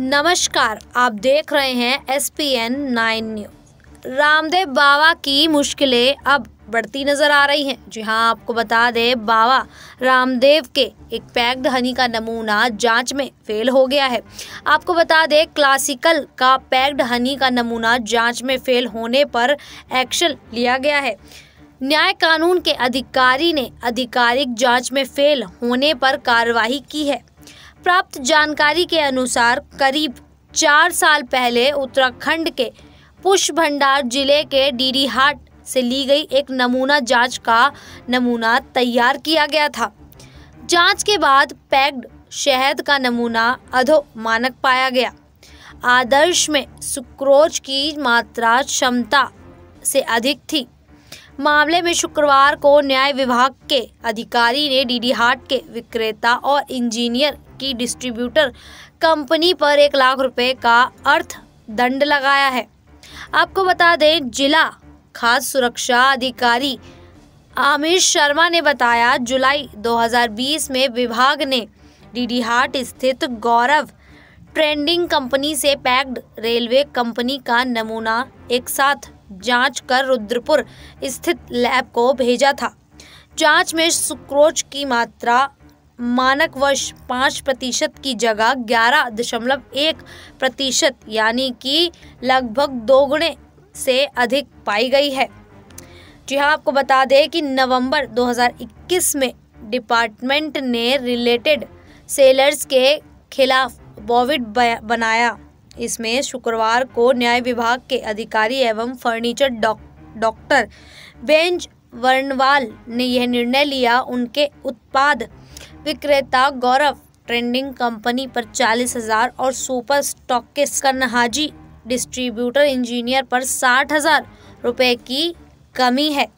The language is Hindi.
नमस्कार आप देख रहे हैं S P N nine news Ramdev Baba की मुश्किलें अब बढ़ती नज़र आ रही हैं जी हाँ आपको बता दें बाबा रामदेव के एक पैक्ड हनी का नमूना जांच में फेल हो गया है आपको बता दें क्लासिकल का पैक्ड हनी का नमूना जांच में फेल होने पर एक्शन लिया गया है न्याय कानून के अधिकारी ने आधिकारिक जांच में फेल होने पर कार्रवाई की है प्राप्त जानकारी के अनुसार करीब चार साल पहले उत्तराखंड के पुष्प भंडार जिले के डीडीहाट से ली गई एक नमूना जांच का नमूना तैयार किया गया था जांच के बाद पैक्ड शहद का नमूना अधो मानक पाया गया आदर्श में सुक्रोज की मात्रा क्षमता से अधिक थी मामले में शुक्रवार को न्याय विभाग के अधिकारी ने डीडीहाट के विक्रेता और इंजीनियर की डिस्ट्रीब्यूटर कंपनी पर एक लाख रुपए का अर्थ दंड लगाया है आपको बता दें जिला खाद्य सुरक्षा अधिकारी आमिर शर्मा ने बताया जुलाई 2020 में विभाग ने डीडी हाट स्थित गौरव ट्रेंडिंग कंपनी से पैक्ड रेलवे कंपनी का नमूना एक साथ जांच कर रुद्रपुर स्थित लैब को भेजा था जांच में सुक्रोच की मात्रा मानक वर्ष पाँच प्रतिशत की जगह ग्यारह दशमलव एक प्रतिशत यानी कि लगभग दोगुने से अधिक पाई गई है जी हाँ आपको बता दें कि नवंबर 2021 में डिपार्टमेंट ने रिलेटेड सेलर्स के खिलाफ बॉविड बनाया इसमें शुक्रवार को न्याय विभाग के अधिकारी एवं फर्नीचर डॉक्टर बेंच वर्णवाल ने यह निर्णय लिया उनके उत्पाद विक्रेता गौरव ट्रेंडिंग कंपनी पर चालीस हजार और सुपर स्टॉकिस कन्हाजी डिस्ट्रीब्यूटर इंजीनियर पर साठ हजार रुपये की कमी है